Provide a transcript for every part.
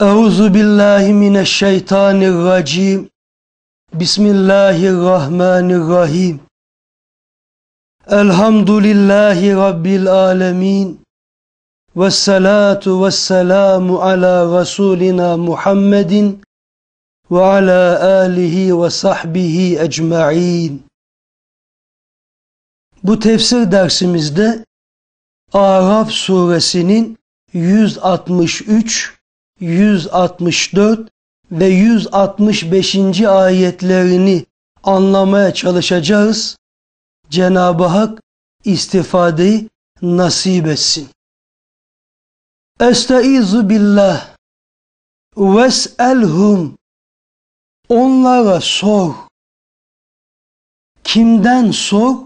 Euzu billahi mineşşeytanirracim. Bismillahirrahmanirrahim. Elhamdülillahi rabbil alamin. Ves salatu ves selamu ala rasulina Muhammedin ve ala alihi ve sahbihi ecmaîn. Bu tefsir dersimizde Araf suresinin 163 164 ve 165. ayetlerini anlamaya çalışacağız. Cenab-ı Hak istifadeyi nasip etsin. Estaizu billah Ves'elhum Onlara sor. Kimden sor?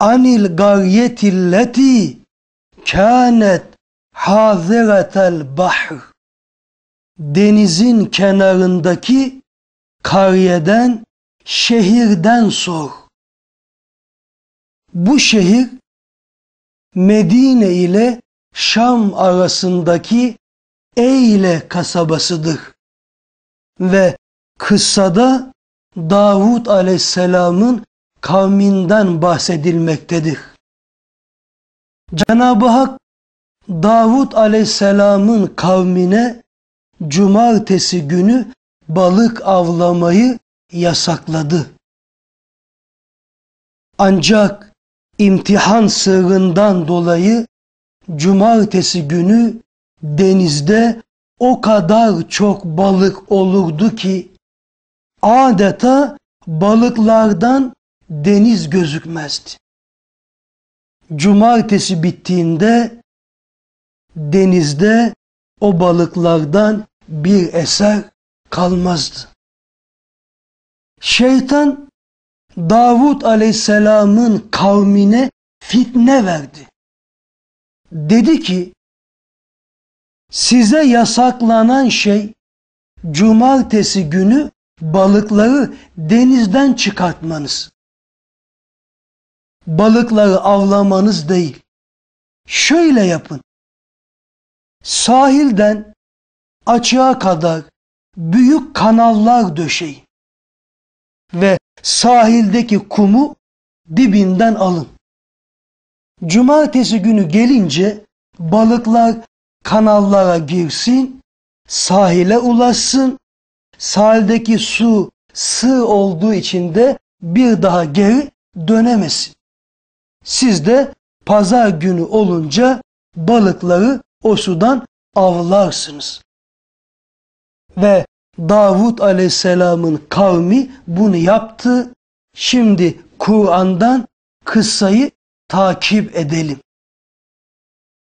Anil garyetilleti kânet haziretel bahr denizin kenarındaki kariyeden, şehirden sor. Bu şehir Medine ile Şam arasındaki Eyle kasabasıdır. Ve kıssada Davud aleyhisselamın kavminden bahsedilmektedir. Cenab-ı Hak Davud aleyhisselamın kavmine cumartesi günü balık avlamayı yasakladı. Ancak imtihan sığından dolayı cumartesi günü denizde o kadar çok balık olurdu ki adeta balıklardan deniz gözükmezdi. Cumartesi bittiğinde denizde o balıklardan bir eser kalmazdı. Şeytan Davud aleyhisselamın kavmine fitne verdi. Dedi ki, size yasaklanan şey cumartesi günü balıkları denizden çıkartmanız. Balıkları avlamanız değil. Şöyle yapın. Sahilden açığa kadar büyük kanallar döşeyin ve sahildeki kumu dibinden alın. Cumartesi günü gelince balıklar kanallara girsin, sahile ulaşsın, sahildeki su sığ olduğu için de bir daha geri dönemesin. Siz de pazar günü olunca balıkları o sudan avlarsınız ve Davud aleyhisselamın kavmi bunu yaptı. Şimdi Kur'an'dan kıssayı takip edelim.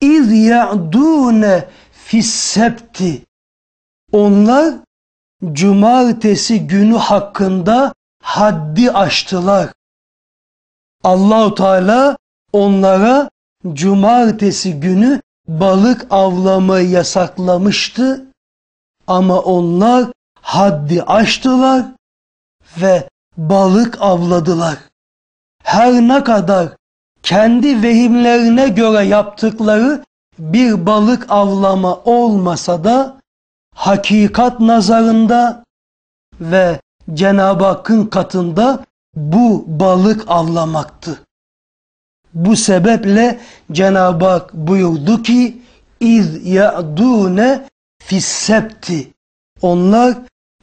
İz ya'dûne fissepti. Onlar cumartesi günü hakkında haddi aştılar. Allahu Teala onlara cumartesi günü balık avlamayı yasaklamıştı ama onlar haddi aştılar ve balık avladılar. Her ne kadar kendi vehimlerine göre yaptıkları bir balık avlama olmasa da hakikat nazarında ve Cenab-ı Hakk'ın katında bu balık avlamaktı. Bu sebeple Cenab-ı Hak buyurdu ki iz ya'dune fissepti. Onlar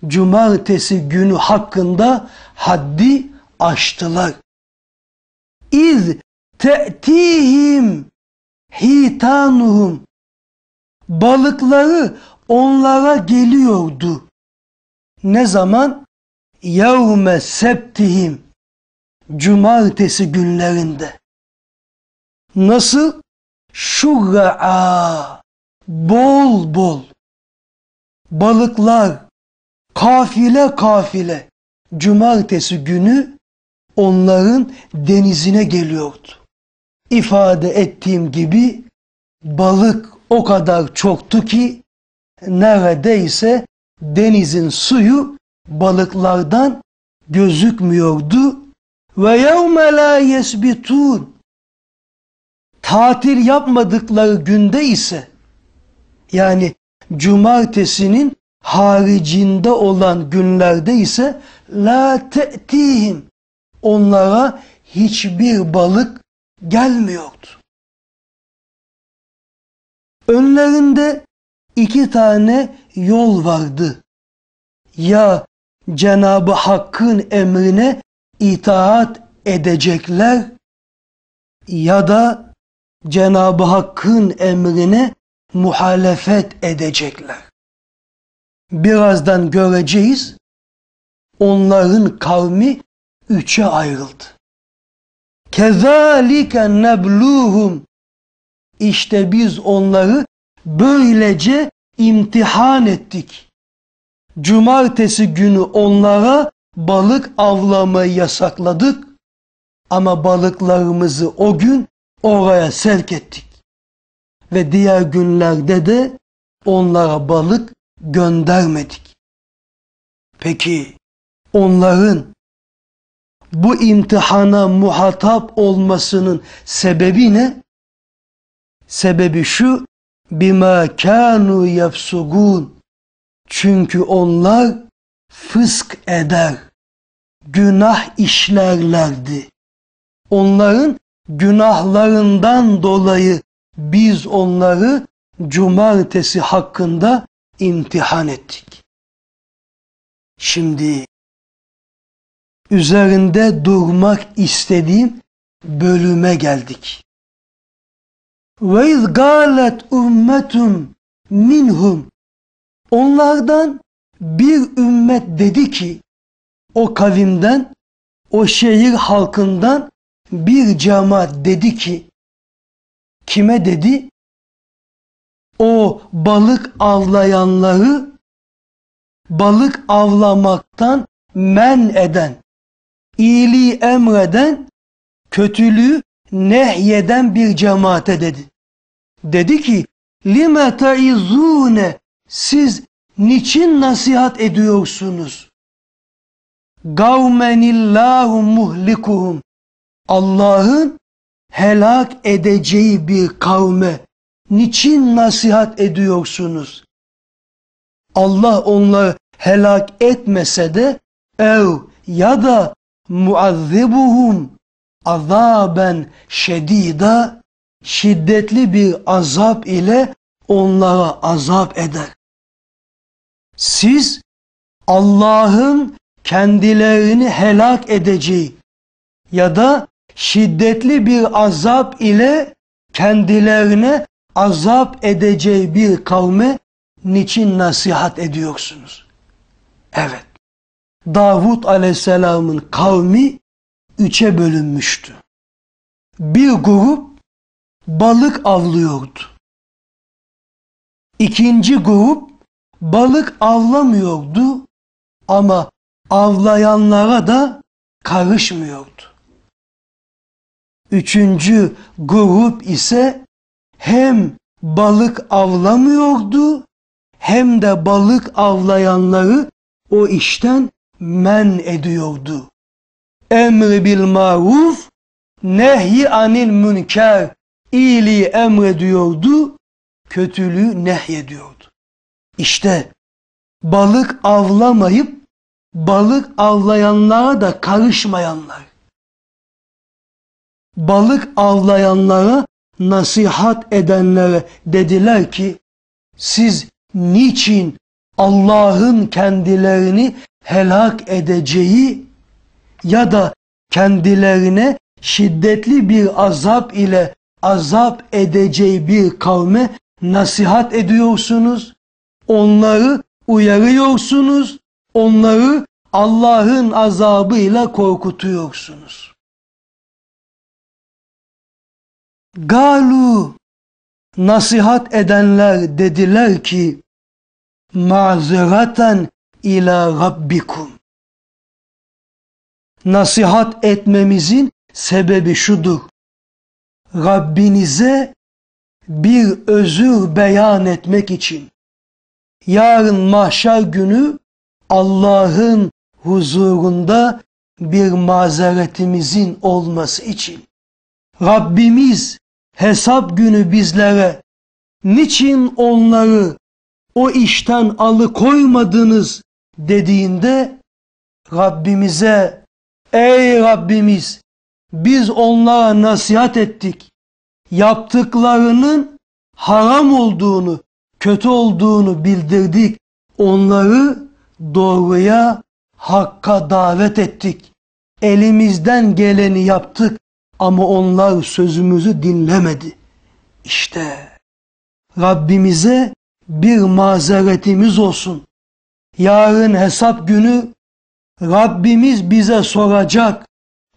cumartesi günü hakkında haddi aştılar. İz te'tihim hitanuhum balıkları onlara geliyordu. Ne zaman? Yevme septihim cumartesi günlerinde. Nasıl? Şurra'a bol bol balıklar kafile kafile cumartesi günü onların denizine geliyordu. İfade ettiğim gibi balık o kadar çoktu ki neredeyse denizin suyu balıklardan gözükmüyordu. Ve yevme la yesbitun tatil yapmadıkları günde ise yani cumartesinin haricinde olan günlerde ise la te'tihim onlara hiçbir balık gelmiyordu. Önlerinde iki tane yol vardı. Ya Cenab-ı Hakk'ın emrine itaat edecekler ya da Cenab-ı Hakk'ın emrine muhalefet edecekler. Birazdan göreceğiz, onların kavmi üçe ayrıldı. Kezalike nebluhum. İşte biz onları böylece imtihan ettik. Cumartesi günü onlara balık avlamayı yasakladık ama balıklarımızı o gün oraya sevk ettik ve diğer günlerde de onlara balık göndermedik. Peki onların bu imtihana muhatap olmasının sebebi ne? Sebebi şu, bima kanu yefsugun. Çünkü onlar fısk eder, günah işlerlerdi. Onların günahlarından dolayı biz onları cumartesi hakkında imtihan ettik. Şimdi üzerinde durmak istediğim bölüme geldik. Ve iz galet ümmetum minhum onlardan bir ümmet dedi ki o kavimden o şehir halkından bir cemaat dedi ki Kime dedi? O balık avlayanları balık avlamaktan men eden, iyiliği emreden, kötülüğü nehyeden bir cemaate dedi. Dedi ki, lime taizune siz niçin nasihat ediyorsunuz? Gavmenillahu muhlikuhum. Allah'ın helak edeceği bir kavme niçin nasihat ediyorsunuz? Allah onları helak etmese de ev ya da muazzibuhum azaben şedida şiddetli bir azap ile onlara azap eder. Siz Allah'ın kendilerini helak edeceği ya da şiddetli bir azap ile kendilerine azap edeceği bir kavme niçin nasihat ediyorsunuz? Evet. Davud aleyhisselamın kavmi üçe bölünmüştü. Bir grup balık avlıyordu. İkinci grup balık avlamıyordu ama avlayanlara da karışmıyordu. Üçüncü grup ise hem balık avlamıyordu hem de balık avlayanları o işten men ediyordu. Emri bil maruf, nehi anil münker, iyiliği emrediyordu, kötülüğü nehyediyordu. İşte balık avlamayıp balık avlayanlara da karışmayanlar balık avlayanlara, nasihat edenlere dediler ki, siz niçin Allah'ın kendilerini helak edeceği ya da kendilerine şiddetli bir azap ile azap edeceği bir kavme nasihat ediyorsunuz, onları uyarıyorsunuz, onları Allah'ın azabıyla korkutuyorsunuz. Galu nasihat edenler dediler ki mazeraten ila rabbikum. Nasihat etmemizin sebebi şudur. Rabbinize bir özür beyan etmek için. Yarın mahşer günü Allah'ın huzurunda bir mazeretimizin olması için. Rabbimiz hesap günü bizlere niçin onları o işten alıkoymadınız dediğinde Rabbimize ey Rabbimiz biz onlara nasihat ettik. Yaptıklarının haram olduğunu, kötü olduğunu bildirdik. Onları doğruya, hakka davet ettik. Elimizden geleni yaptık. Ama onlar sözümüzü dinlemedi. İşte Rabbimize bir mazeretimiz olsun. Yarın hesap günü Rabbimiz bize soracak.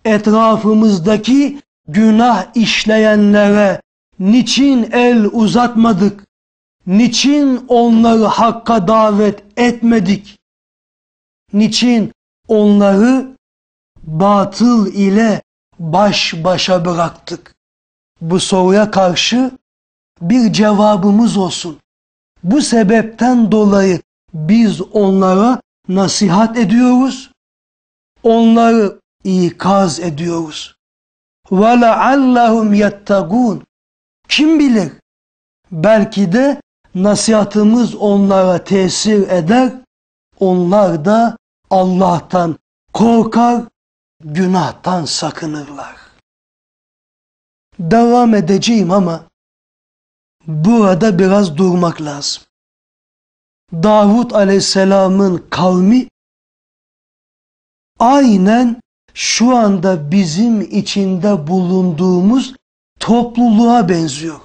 Etrafımızdaki günah işleyenlere niçin el uzatmadık? Niçin onları hakka davet etmedik? Niçin onları batıl ile baş başa bıraktık. Bu soruya karşı bir cevabımız olsun. Bu sebepten dolayı biz onlara nasihat ediyoruz. Onları ikaz ediyoruz. وَلَعَلَّهُمْ يَتَّقُونَ Kim bilir? Belki de nasihatımız onlara tesir eder. Onlar da Allah'tan korkar günahtan sakınırlar. Devam edeceğim ama burada biraz durmak lazım. Davud Aleyhisselam'ın kavmi aynen şu anda bizim içinde bulunduğumuz topluluğa benziyor.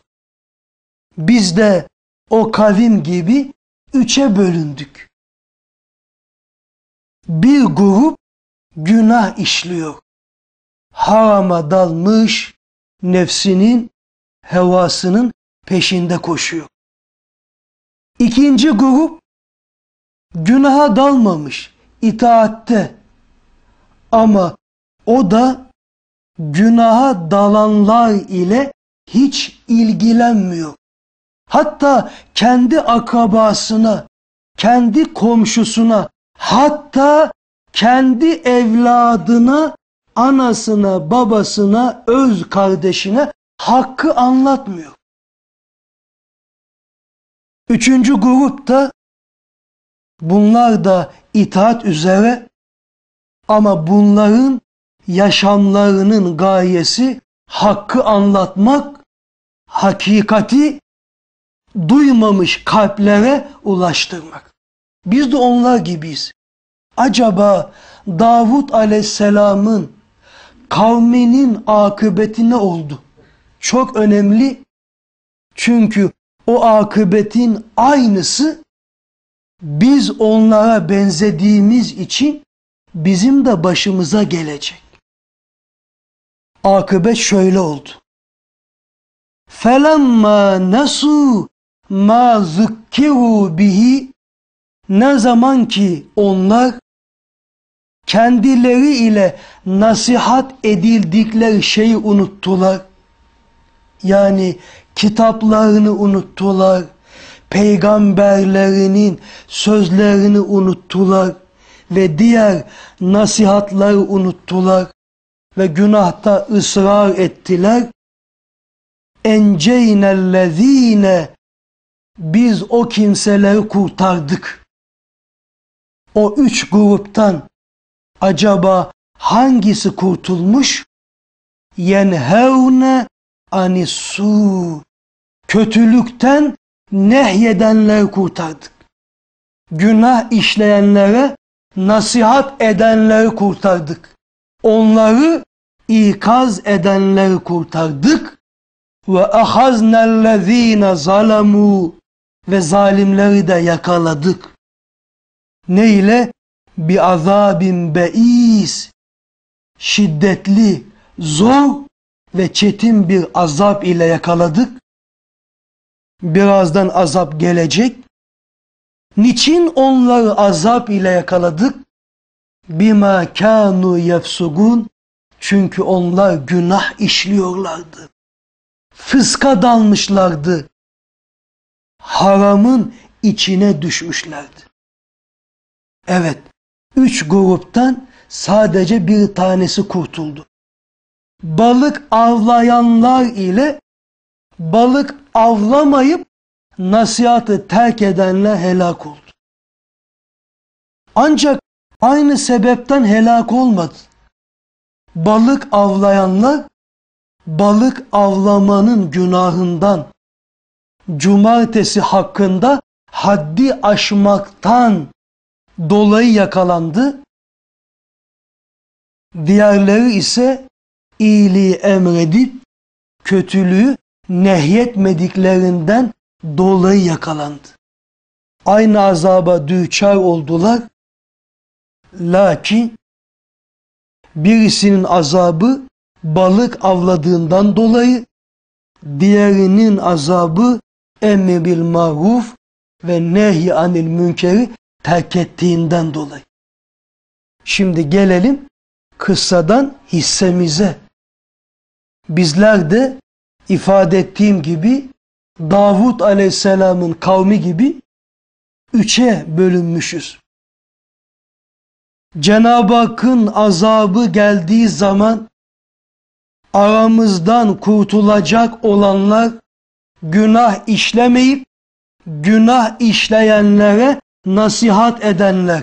Biz de o kavim gibi üçe bölündük. Bir grup günah işliyor. Harama dalmış, nefsinin, hevasının peşinde koşuyor. İkinci grup, günaha dalmamış, itaatte. Ama o da günaha dalanlar ile hiç ilgilenmiyor. Hatta kendi akrabasına, kendi komşusuna, hatta kendi evladına, anasına, babasına, öz kardeşine hakkı anlatmıyor. Üçüncü grup da bunlar da itaat üzere ama bunların yaşamlarının gayesi hakkı anlatmak, hakikati duymamış kalplere ulaştırmak. Biz de onlar gibiyiz acaba Davud aleyhisselamın kavminin akıbeti ne oldu? Çok önemli. Çünkü o akıbetin aynısı biz onlara benzediğimiz için bizim de başımıza gelecek. Akıbet şöyle oldu. فَلَمَّا نَسُوا مَا ذُكِّرُوا bihi Ne zaman ki onlar kendileri ile nasihat edildikleri şeyi unuttular. Yani kitaplarını unuttular. Peygamberlerinin sözlerini unuttular ve diğer nasihatları unuttular ve günahta ısrar ettiler. Enceynellezine biz o kimseleri kurtardık. O üç gruptan acaba hangisi kurtulmuş? Yenhevne anisu. Kötülükten nehyedenleri kurtardık. Günah işleyenlere nasihat edenleri kurtardık. Onları ikaz edenleri kurtardık. Ve ahaznellezine zalamu ve zalimleri de yakaladık. Ne ile? bi azabin beis şiddetli, zor ve çetin bir azap ile yakaladık. Birazdan azap gelecek. Niçin onları azap ile yakaladık? Bima kanu yefsugun çünkü onlar günah işliyorlardı. Fıska dalmışlardı. Haramın içine düşmüşlerdi. Evet, üç gruptan sadece bir tanesi kurtuldu. Balık avlayanlar ile balık avlamayıp nasihatı terk edenler helak oldu. Ancak aynı sebepten helak olmadı. Balık avlayanlar balık avlamanın günahından cumartesi hakkında haddi aşmaktan dolayı yakalandı. Diğerleri ise iyiliği emredip kötülüğü nehyetmediklerinden dolayı yakalandı. Aynı azaba düçar oldular. Lakin birisinin azabı balık avladığından dolayı, diğerinin azabı emmi bil maruf ve nehy anil münkeri terk ettiğinden dolayı. Şimdi gelelim kıssadan hissemize. Bizler de ifade ettiğim gibi Davud Aleyhisselam'ın kavmi gibi üçe bölünmüşüz. Cenab-ı Hakk'ın azabı geldiği zaman aramızdan kurtulacak olanlar günah işlemeyip günah işleyenlere nasihat edenler,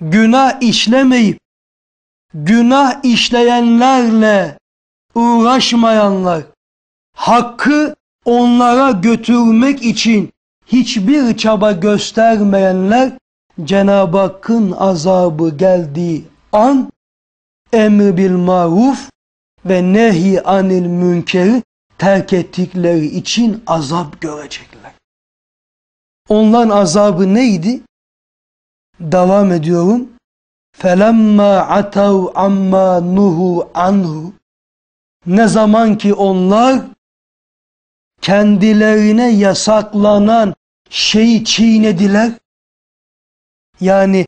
günah işlemeyip günah işleyenlerle uğraşmayanlar, hakkı onlara götürmek için hiçbir çaba göstermeyenler, Cenab-ı Hakk'ın azabı geldiği an, emri bil maruf ve nehi anil münkeri terk ettikleri için azap görecekler. Onların azabı neydi? Devam ediyorum. فَلَمَّا عَتَوْ amma nuhu anhu Ne zaman ki onlar kendilerine yasaklanan şeyi çiğnediler. Yani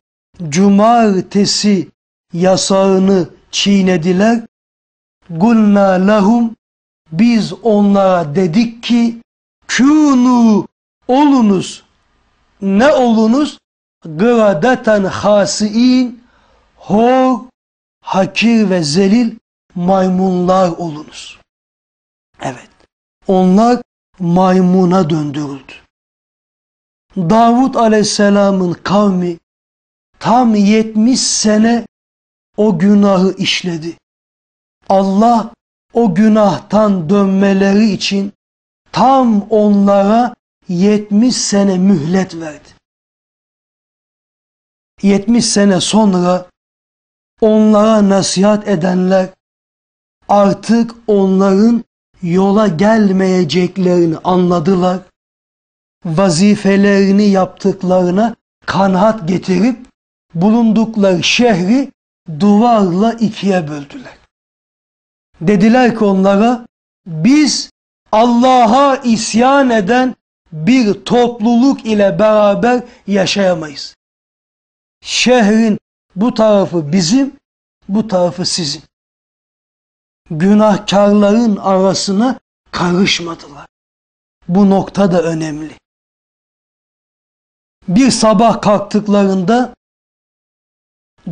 cumartesi yasağını çiğnediler. Gulna lahum biz onlara dedik ki kûnû olunuz ne olunuz? Gıradeten hasiin, hor, hakir ve zelil maymunlar olunuz. Evet, onlar maymuna döndürüldü. Davud aleyhisselamın kavmi tam 70 sene o günahı işledi. Allah o günahtan dönmeleri için tam onlara 70 sene mühlet verdi. 70 sene sonra onlara nasihat edenler artık onların yola gelmeyeceklerini anladılar. Vazifelerini yaptıklarına kanaat getirip bulundukları şehri duvarla ikiye böldüler. Dediler ki onlara biz Allah'a isyan eden bir topluluk ile beraber yaşayamayız. Şehrin bu tarafı bizim, bu tarafı sizin. Günahkarların arasına karışmadılar. Bu nokta da önemli. Bir sabah kalktıklarında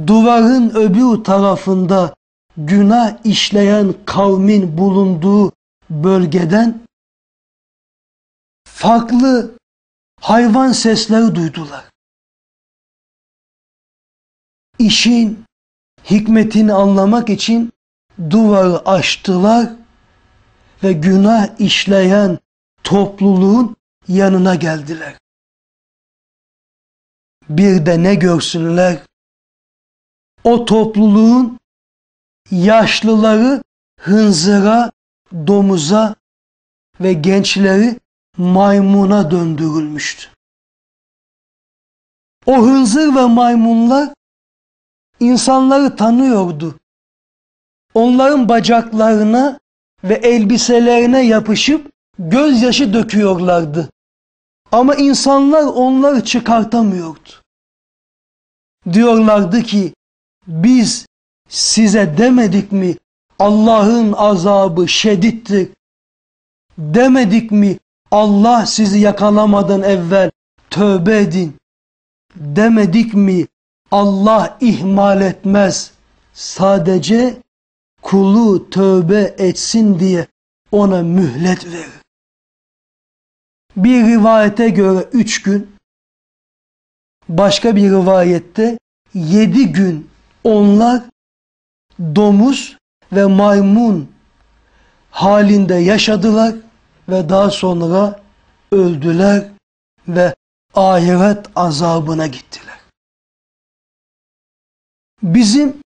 duvarın öbür tarafında günah işleyen kavmin bulunduğu bölgeden farklı hayvan sesleri duydular. İşin hikmetini anlamak için duvarı aştılar ve günah işleyen topluluğun yanına geldiler. Bir de ne görsünler? O topluluğun yaşlıları hınzıra, domuza ve gençleri maymuna döndürülmüştü. O hınzır ve maymunla insanları tanıyordu. Onların bacaklarına ve elbiselerine yapışıp gözyaşı döküyorlardı. Ama insanlar onları çıkartamıyordu. Diyorlardı ki biz size demedik mi Allah'ın azabı şedittir demedik mi Allah sizi yakalamadan evvel tövbe edin demedik mi Allah ihmal etmez. Sadece kulu tövbe etsin diye ona mühlet verir. Bir rivayete göre üç gün, başka bir rivayette yedi gün onlar domuz ve maymun halinde yaşadılar ve daha sonra öldüler ve ahiret azabına gittiler. Bizim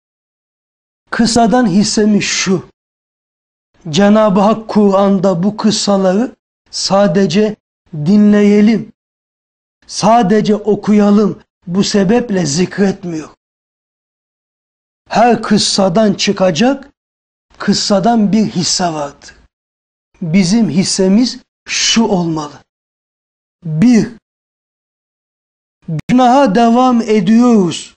kısadan hissemiz şu. Cenab-ı Hak Kur'an'da bu kıssaları sadece dinleyelim, sadece okuyalım bu sebeple zikretmiyor. Her kıssadan çıkacak, kıssadan bir hisse vardır bizim hissemiz şu olmalı. Bir, günaha devam ediyoruz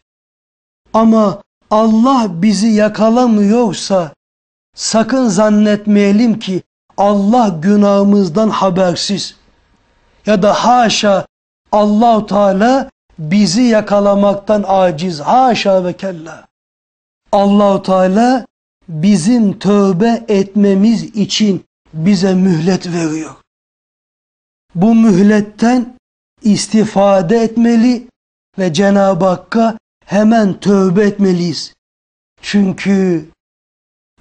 ama Allah bizi yakalamıyorsa sakın zannetmeyelim ki Allah günahımızdan habersiz. Ya da haşa Allah Teala bizi yakalamaktan aciz. Haşa ve kella. Allah Teala bizim tövbe etmemiz için bize mühlet veriyor. Bu mühletten istifade etmeli ve Cenab-ı Hakk'a hemen tövbe etmeliyiz. Çünkü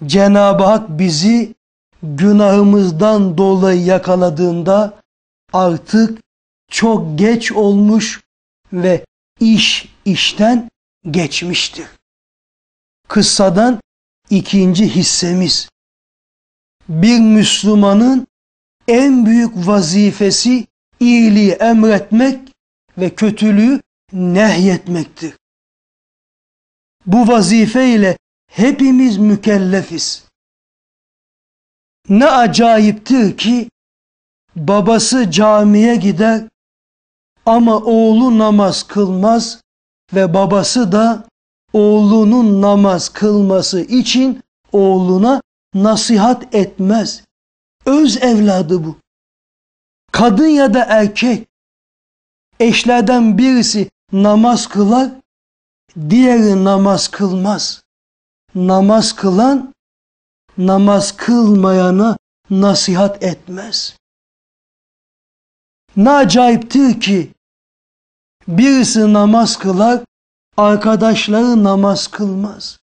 Cenab-ı Hak bizi günahımızdan dolayı yakaladığında artık çok geç olmuş ve iş işten geçmiştir. Kıssadan ikinci hissemiz bir Müslümanın en büyük vazifesi iyiliği emretmek ve kötülüğü nehyetmektir. Bu vazife ile hepimiz mükellefiz. Ne acayiptir ki babası camiye gider ama oğlu namaz kılmaz ve babası da oğlunun namaz kılması için oğluna nasihat etmez. Öz evladı bu. Kadın ya da erkek eşlerden birisi namaz kılar, diğeri namaz kılmaz. Namaz kılan namaz kılmayana nasihat etmez. Ne acayiptir ki birisi namaz kılar, arkadaşları namaz kılmaz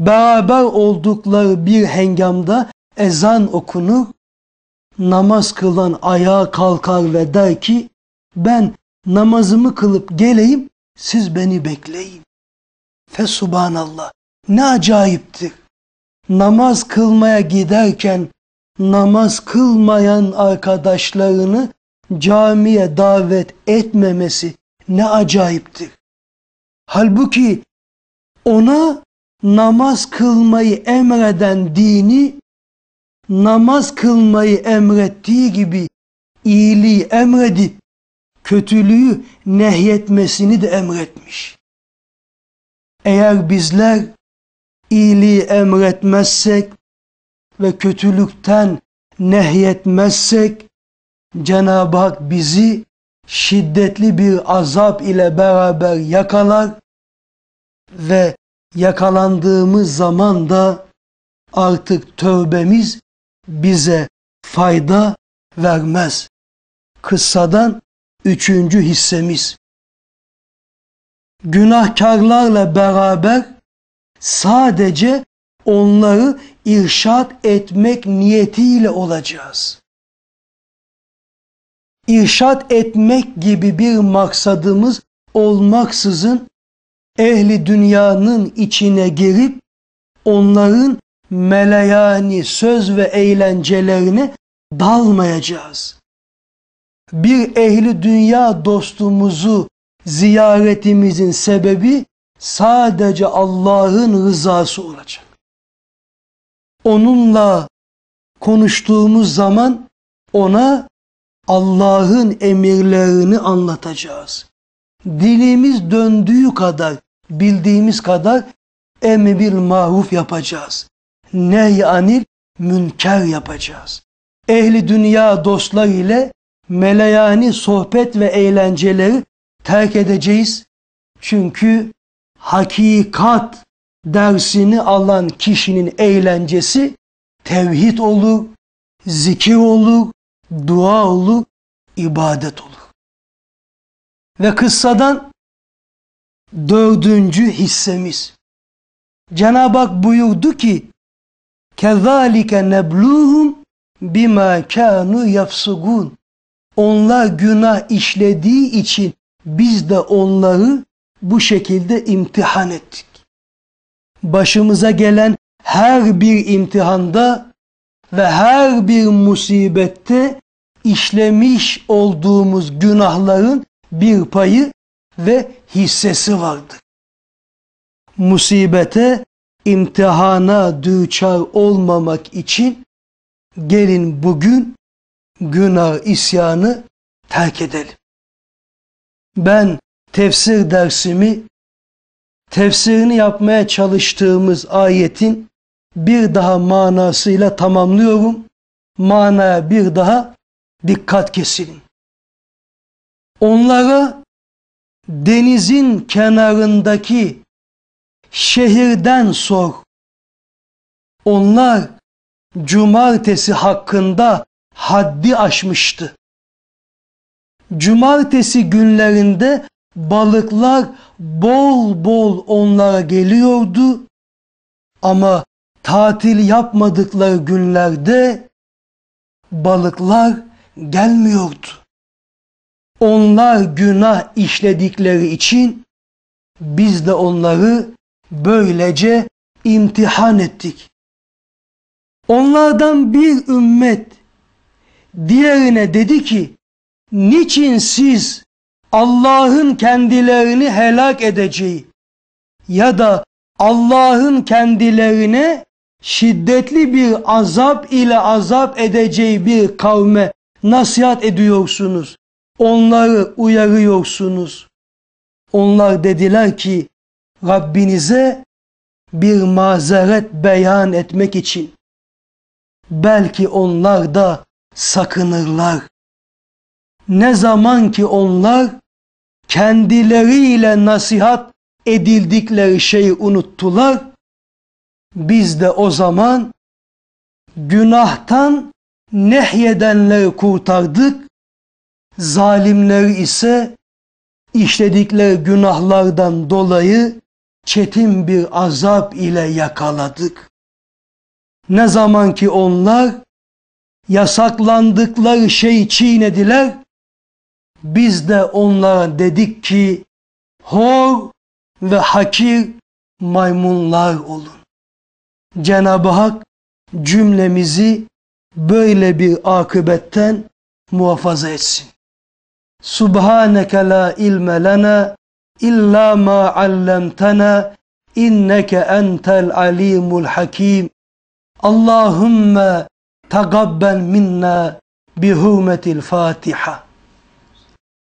beraber oldukları bir hengamda ezan okunur, namaz kılan ayağa kalkar ve der ki, ben namazımı kılıp geleyim, siz beni bekleyin. Fesubhanallah, ne acayiptir. Namaz kılmaya giderken namaz kılmayan arkadaşlarını camiye davet etmemesi ne acayiptir. Halbuki ona namaz kılmayı emreden dini namaz kılmayı emrettiği gibi iyiliği emredip kötülüğü nehyetmesini de emretmiş. Eğer bizler iyiliği emretmezsek ve kötülükten nehyetmezsek Cenab-ı Hak bizi şiddetli bir azap ile beraber yakalar ve yakalandığımız zaman da artık tövbemiz bize fayda vermez. Kıssadan üçüncü hissemiz. Günahkarlarla beraber sadece onları irşat etmek niyetiyle olacağız. İrşat etmek gibi bir maksadımız olmaksızın ehli dünyanın içine girip onların meleyani söz ve eğlencelerine dalmayacağız. Bir ehli dünya dostumuzu ziyaretimizin sebebi sadece Allah'ın rızası olacak. Onunla konuştuğumuz zaman ona Allah'ın emirlerini anlatacağız dilimiz döndüğü kadar, bildiğimiz kadar emir bil maruf yapacağız. Nehy anil münker yapacağız. Ehli dünya dostlar ile meleyani sohbet ve eğlenceleri terk edeceğiz. Çünkü hakikat dersini alan kişinin eğlencesi tevhid olur, zikir olur, dua olur, ibadet olur. Ve kıssadan dördüncü hissemiz. Cenab-ı Hak buyurdu ki كَذَٰلِكَ نَبْلُوهُمْ بِمَا كَانُوا يَفْسُقُونَ Onlar günah işlediği için biz de onları bu şekilde imtihan ettik. Başımıza gelen her bir imtihanda ve her bir musibette işlemiş olduğumuz günahların bir payı ve hissesi vardı. Musibete, imtihana düçar olmamak için gelin bugün günah isyanı terk edelim. Ben tefsir dersimi tefsirini yapmaya çalıştığımız ayetin bir daha manasıyla tamamlıyorum. Manaya bir daha dikkat kesilin. Onlara denizin kenarındaki şehirden sor. Onlar cumartesi hakkında haddi aşmıştı. Cumartesi günlerinde balıklar bol bol onlara geliyordu ama tatil yapmadıkları günlerde balıklar gelmiyordu. Onlar günah işledikleri için biz de onları böylece imtihan ettik. Onlardan bir ümmet diğerine dedi ki, niçin siz Allah'ın kendilerini helak edeceği ya da Allah'ın kendilerine şiddetli bir azap ile azap edeceği bir kavme nasihat ediyorsunuz onları uyarıyorsunuz. Onlar dediler ki Rabbinize bir mazeret beyan etmek için. Belki onlar da sakınırlar. Ne zaman ki onlar kendileriyle nasihat edildikleri şeyi unuttular, biz de o zaman günahtan nehyedenleri kurtardık Zalimler ise işledikleri günahlardan dolayı çetin bir azap ile yakaladık. Ne zaman ki onlar yasaklandıkları şeyi çiğnediler, biz de onlara dedik ki hor ve hakir maymunlar olun. Cenab-ı Hak cümlemizi böyle bir akıbetten muhafaza etsin. Subhaneke la ilme lana illa ma allamtana inneke entel alimul hakim. Allahümme tagabben minna bihurmetil Fatiha.